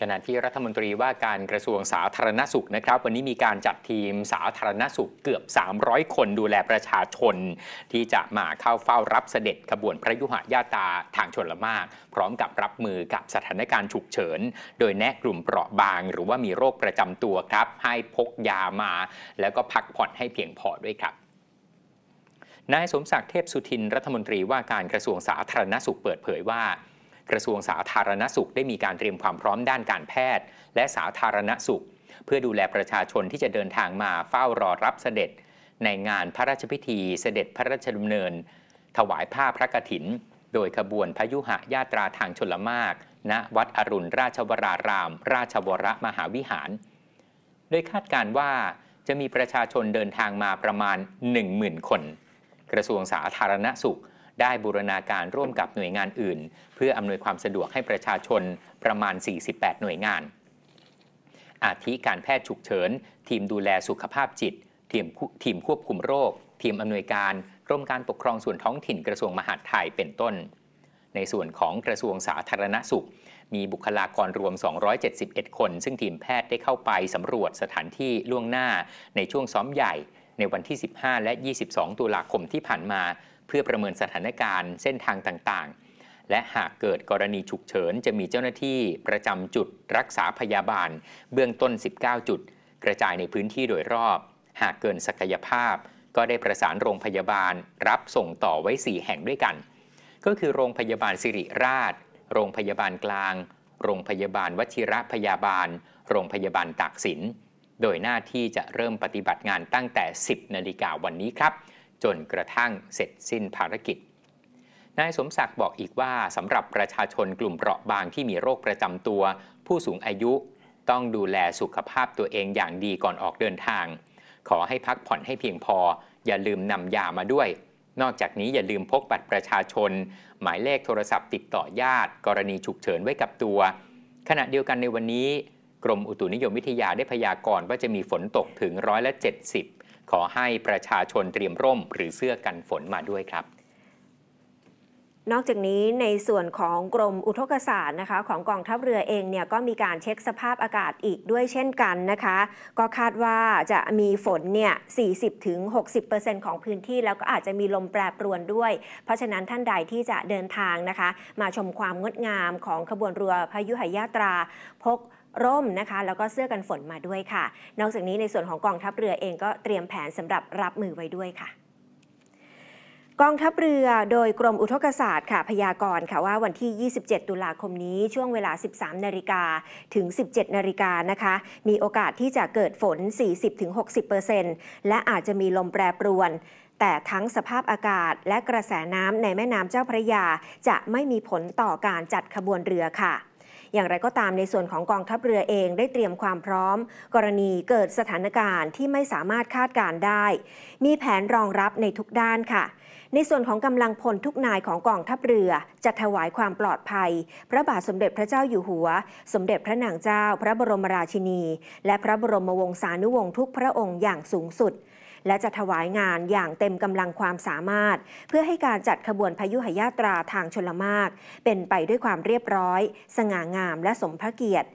ขณะที่รัฐมนตรีว่าการกระทรวงสาธารณสุขนะครับ วันนี้มีการจัดทีมสาธารณสุขเกือบ 300 คนดูแลประชาชน ที่จะมาเข้าเฝ้ารับเสด็จขบวนพระยุหะญาตาทางชนละมาก พร้อมกับรับมือกับสถานการณ์ฉุกเฉินโดยแนะกลุ่มเปราะบาง หรือว่ามีโรคประจำตัวครับ ให้พกยามาแล้วก็พักผ่อนให้เพียงพอด้วยครับนายสมศักดิ์เทพสุทินรัฐมนตรีว่าการกระทรวงสาธารณสุขเปิดเผยว่ากระทรวงสาธารณสุขได้มีการเตรียมความพร้อมด้านการแพทย์และสาธารณสุข เพื่อดูแลประชาชนที่จะเดินทางมาเฝ้ารอรับเสด็จ ในงานพระราชพิธี เสด็จพระราชดำเนิน ถวายผ้าพระกฐิน โดยขบวนพยุหะญาตราทางชลมากณนะวัดอรุณราชวราราม ราชวรมหาวิหาร โดยคาดการว่าจะมีประชาชนเดินทางมาประมาณ10,000คน กระทรวงสาธารณสุขได้บูรณาการร่วมกับหน่วยงานอื่น เพื่ออำนวยความสะดวกให้ประชาชนประมาณ 48 หน่วยงาน อาทิการแพทย์ฉุกเฉิน ทีมดูแลสุขภาพจิต ทีมทีมควบคุมโรค ทีมอำนวยการกรมการปกครองส่วนท้องถิ่นกระทรวงมหาดไทยเป็นต้น ในส่วนของกระทรวงสาธารณสุข มีบุคลากรรวม 271 คน ซึ่งทีมแพทย์ได้เข้าไปสำรวจสถานที่ล่วงหน้าในช่วงซ้อมใหญ่ ในวันที่ 15 และ 22 ตุลาคมที่ผ่านมาเพื่อประเมินสถานการณ์เส้นทางต่างๆ และหากเกิดกรณีฉุกเฉิน จะมีเจ้าหน้าที่ประจำจุดรักษาพยาบาล เบื้องต้น 19 จุด กระจายในพื้นที่โดยรอบ หากเกินศักยภาพ ก็ได้ประสานโรงพยาบาล รับส่งต่อไว้ 4 แห่งด้วยกัน ก็คือโรงพยาบาลสิริราช โรงพยาบาลกลาง โรงพยาบาลวชิระพยาบาล โรงพยาบาลตากสิน โดยหน้าที่จะเริ่มปฏิบัติงานตั้งแต่ 10 นาฬิกาวันนี้ครับจนกระทั่งเสร็จสิ้นภารกิจ นายสมศักดิ์บอกอีกว่าสำหรับประชาชนกลุ่มเปราะบางที่มีโรคประจำตัว ผู้สูงอายุ ต้องดูแลสุขภาพตัวเองอย่างดีก่อนออกเดินทาง ขอให้พักผ่อนให้เพียงพอ อย่าลืมนำยามาด้วย นอกจากนี้อย่าลืมพกบัตรประชาชน หมายเลขโทรศัพท์ติดต่อญาติ กรณีฉุกเฉินไว้กับตัว ขณะเดียวกันในวันนี้กรมอุตุนิยมวิทยาได้พยากรณ์ว่าจะมีฝนตกถึงร้อยละ70ขอให้ประชาชนเตรียมร่มหรือเสื้อกันฝนมาด้วยครับ นอกจากนี้ในส่วนของกรมอุทกศาสตร์นะคะของกองทัพเรือเองเนี่ยก็มีการเช็คสภาพอากาศอีกด้วยเช่นกันนะคะ ก็คาดว่าจะมีฝนเนี่ย 40-60%ของพื้นที่ แล้วก็อาจจะมีลมแปรปรวนด้วย เพราะฉะนั้นท่านใดที่จะเดินทางนะคะ มาชมความงดงามของขบวนเรือพายุหยาตราพกร่มนะคะแล้วก็เสื้อกันฝนมาด้วยค่ะ นอกจากนี้ในส่วนของกองทัพเรือเองก็เตรียมแผนสำหรับรับมือไว้ด้วยค่ะ กองทัพเรือโดยกรมอุทกศาสตร์ค่ะ พยากรณ์ค่ะว่าวันที่ 27 ตุลาคมนี้ช่วงเวลา 13นาฬิกาถึง 17นาฬิกานะคะ มีโอกาสที่จะเกิดฝน 40-60%และอาจจะมีลมแปรปรวน แต่ทั้งสภาพอากาศและกระแสน้ำในแม่น้ำเจ้าพระยา จะไม่มีผลต่อการจัดขบวนเรือค่ะอย่างไรก็ตามในส่วนของกองทัพเรือเองได้เตรียมความพร้อม กรณีเกิดสถานการณ์ที่ไม่สามารถคาดการได้ มีแผนรองรับในทุกด้านค่ะ ในส่วนของกำลังพลทุกนายของกองทัพเรือ จะถวายความปลอดภัย พระบาทสมเด็จพระเจ้าอยู่หัว สมเด็จพระนางเจ้าพระบรมราชินี และพระบรมวงศานุวงศ์ทุกพระองค์อย่างสูงสุดและจะถวายงานอย่างเต็มกำลังความสามารถ เพื่อให้การจัดขบวนพยุหยาตราทางชลมากเป็นไปด้วยความเรียบร้อย สง่างามและสมพระเกียรติ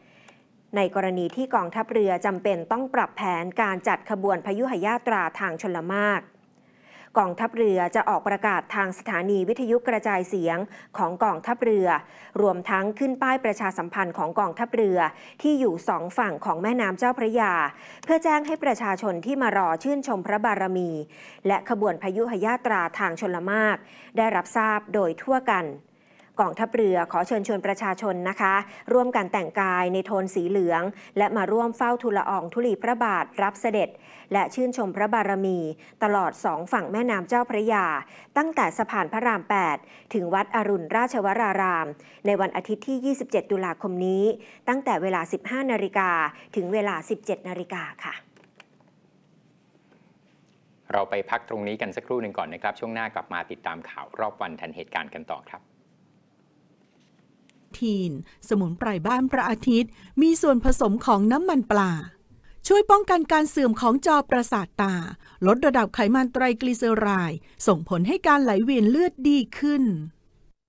ในกรณีที่กองทัพเรือจำเป็นต้องปรับแผนการจัดขบวนพยุหยาตราทางชลมากกองทัพเรือจะออกประกาศทางสถานีวิทยุกระจายเสียงของกองทัพเรือ รวมทั้งขึ้นป้ายประชาสัมพันธ์ของกองทัพเรือ ที่อยู่สองฝั่งของแม่น้ำเจ้าพระยา เพื่อแจ้งให้ประชาชนที่มารอชื่นชมพระบารมี และขบวนพยุหยาตราทางชลมาก ได้รับทราบโดยทั่วกันกองทัพเรือขอเชิญชวนประชาชนนะคะ ร่วมกันแต่งกายในโทนสีเหลือง และมาร่วมเฝ้าทุลอองทุลีพระบาทรับเสด็จ และชื่นชมพระบารมี ตลอดสองฝั่งแม่น้ำเจ้าพระยา ตั้งแต่สะพานพระราม 8 ถึงวัดอรุณราชวราราม ในวันอาทิตย์ที่ 27 ตุลาคมนี้ ตั้งแต่เวลา 15 นาฬิกาถึงเวลา 17 นาฬิกาค่ะ เราไปพักตรงนี้กันสักครู่หนึ่งก่อนนะครับช่วงหน้ากลับมาติดตามข่าวรอบวันทันเหตุการณ์กันต่อครับ19สมุนไพรบ้านพระอาทิตย์ มีส่วนผสมของน้ำมันปลา ช่วยป้องกันการเสื่อมของจอประสาทตา ลดระดับไขมันไตรกลีเซอไรด์ ส่งผลให้การไหลเวียนเลือดดีขึ้น